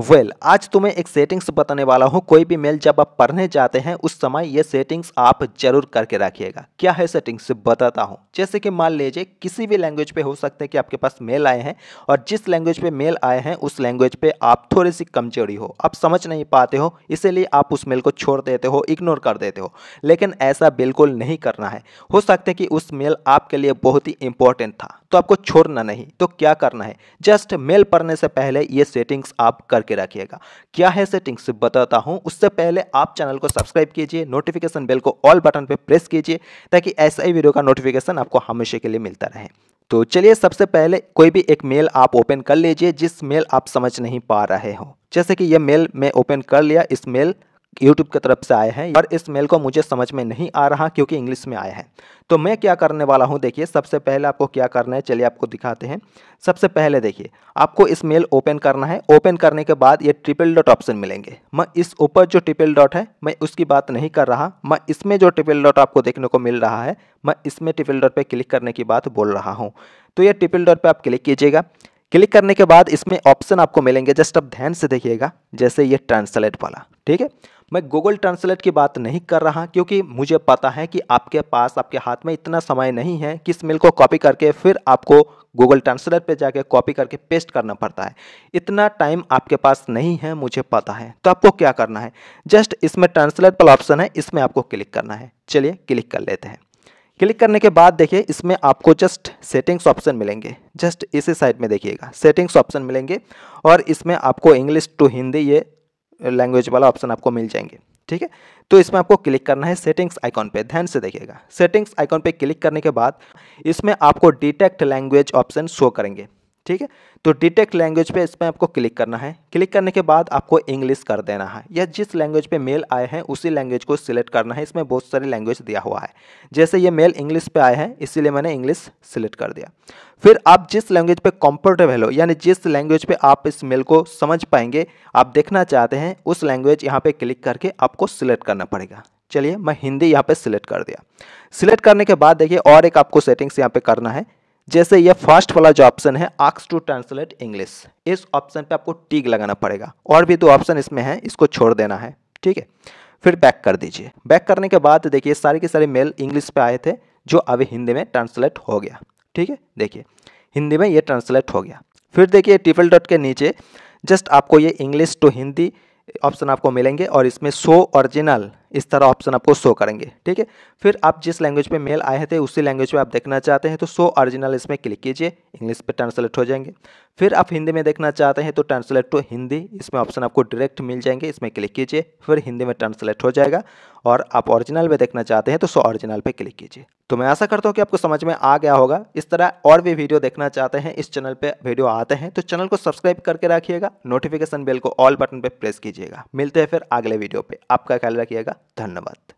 well well, आज तुम्हें एक सेटिंग्स बताने वाला हूँ कोई भी मेल जब आप पढ़ने जाते हैं उस समय ये सेटिंग्स आप जरूर करके रखिएगा क्या है सेटिंग्स बताता हूँ जैसे कि मान लीजिए किसी भी लैंग्वेज पे हो सकते हैं कि आपके पास मेल आए हैं और जिस लैंग्वेज पे मेल आए हैं उस लैंग्वेज पे आप थोड़ी सी कमजोरी हो आप समझ नहीं पाते हो इसीलिए आप उस मेल को छोड़ देते हो इग्नोर कर देते हो लेकिन ऐसा बिल्कुल नहीं करना है हो सकते कि उस मेल आपके लिए बहुत ही इंपॉर्टेंट था तो आपको छोड़ना नहीं तो क्या करना है जस्ट मेल पढ़ने से पहले ये सेटिंग्स आप कर करके रखिएगा क्या है सेटिंग्स बताता हूँ उससे पहले आप चैनल को सब्सक्राइब कीजिए नोटिफिकेशन बेल को ऑल बटन पर प्रेस कीजिए ताकि ऐसा ही वीडियो का नोटिफिकेशन आपको हमेशा के लिए मिलता रहे तो चलिए सबसे पहले कोई भी एक मेल आप ओपन कर लीजिए जिस मेल आप समझ नहीं पा रहे हो जैसे कि यह मेल मैं ओपन कर लिया इस मेल यूट्यूब की तरफ से आए हैं और इस मेल को मुझे समझ में नहीं आ रहा क्योंकि इंग्लिश में आया है तो मैं क्या करने वाला हूं देखिए सबसे पहले आपको क्या करना है चलिए आपको दिखाते हैं सबसे पहले देखिए आपको इस मेल ओपन करना है ओपन करने के बाद ये ट्रिपल डॉट ऑप्शन मिलेंगे मैं इस ऊपर जो ट्रिपल डॉट है मैं उसकी बात नहीं कर रहा मैं इसमें जो ट्रिपल डॉट आपको देखने को मिल रहा है मैं इसमें ट्रिपल डॉट पर क्लिक करने की बात बोल रहा हूँ तो ये ट्रिपल डॉट पर आप क्लिक कीजिएगा क्लिक करने के बाद इसमें ऑप्शन आपको मिलेंगे जस्ट आप ध्यान से देखिएगा जैसे ये ट्रांसलेट वाला ठीक है मैं गूगल ट्रांसलेट की बात नहीं कर रहा क्योंकि मुझे पता है कि आपके पास आपके हाथ में इतना समय नहीं है कि इस मेल को कॉपी करके फिर आपको गूगल ट्रांसलेट पे जाके कॉपी करके पेस्ट करना पड़ता है इतना टाइम आपके पास नहीं है मुझे पता है तो आपको क्या करना है जस्ट इसमें ट्रांसलेट वाला ऑप्शन है इसमें आपको क्लिक करना है चलिए क्लिक कर लेते हैं क्लिक करने के बाद देखिए इसमें आपको जस्ट सेटिंग्स ऑप्शन मिलेंगे जस्ट इसी साइड में देखिएगा सेटिंग्स ऑप्शन मिलेंगे और इसमें आपको इंग्लिश टू हिंदी ये लैंग्वेज वाला ऑप्शन आपको मिल जाएंगे ठीक है तो इसमें आपको क्लिक करना है सेटिंग्स आइकॉन पे ध्यान से देखिएगा सेटिंग्स आइकॉन पे क्लिक करने के बाद इसमें आपको डिटेक्ट लैंग्वेज ऑप्शन शो करेंगे ठीक है तो डिटेक्ट लैंग्वेज पे इसमें आपको क्लिक करना है क्लिक करने के बाद आपको इंग्लिश कर देना है या जिस लैंग्वेज पे मेल आए हैं उसी लैंग्वेज को सिलेक्ट करना है इसमें बहुत सारी लैंग्वेज दिया हुआ है जैसे ये मेल इंग्लिश पे आए हैं इसीलिए मैंने इंग्लिश सिलेक्ट कर दिया फिर आप जिस लैंग्वेज पर कंफर्टेबल हो यानी जिस लैंग्वेज पर आप इस मेल को समझ पाएंगे आप देखना चाहते हैं उस लैंग्वेज यहाँ पर क्लिक करके आपको सिलेक्ट करना पड़ेगा चलिए मैं हिंदी यहाँ पे सिलेक्ट कर दिया सिलेक्ट करने के बाद देखिए और एक आपको सेटिंग्स यहाँ पे करना है जैसे ये फर्स्ट वाला जो ऑप्शन है आक्स टू ट्रांसलेट इंग्लिश इस ऑप्शन पे आपको टीक लगाना पड़ेगा और भी दो ऑप्शन इसमें हैं इसको छोड़ देना है ठीक है फिर बैक कर दीजिए बैक करने के बाद देखिए सारे के सारे मेल इंग्लिश पे आए थे जो अभी हिंदी में ट्रांसलेट हो गया ठीक है देखिए हिंदी में ये ट्रांसलेट हो गया फिर देखिए टिफल डॉट के नीचे जस्ट आपको ये इंग्लिश टू हिंदी ऑप्शन आपको मिलेंगे और इसमें सो ओरिजिनल इस तरह ऑप्शन आपको शो करेंगे ठीक है फिर आप जिस लैंग्वेज पे मेल आए थे उसी लैंग्वेज पे आप देखना चाहते हैं तो शो ऑरिजिनल इसमें क्लिक कीजिए इंग्लिश पे ट्रांसलेट हो जाएंगे फिर आप हिंदी में देखना चाहते हैं तो ट्रांसलेट टू हिंदी इसमें ऑप्शन आपको डायरेक्ट मिल जाएंगे इसमें क्लिक कीजिए फिर हिंदी में ट्रांसलेट हो जाएगा और आप ऑरिजिनल में देखना चाहते हैं तो सो ऑरिजिनल पर क्लिक कीजिए तो मैं आशा करता हूँ कि आपको समझ में आ गया होगा इस तरह और भी वीडियो देखना चाहते हैं इस चैनल पर वीडियो आते हैं तो चैनल को सब्सक्राइब करके रखिएगा नोटिफिकेशन बेल को ऑल बटन पर प्रेस कीजिएगा मिलते हैं फिर अगले वीडियो पर आपका ख्याल रखिएगा ধন্যবাদ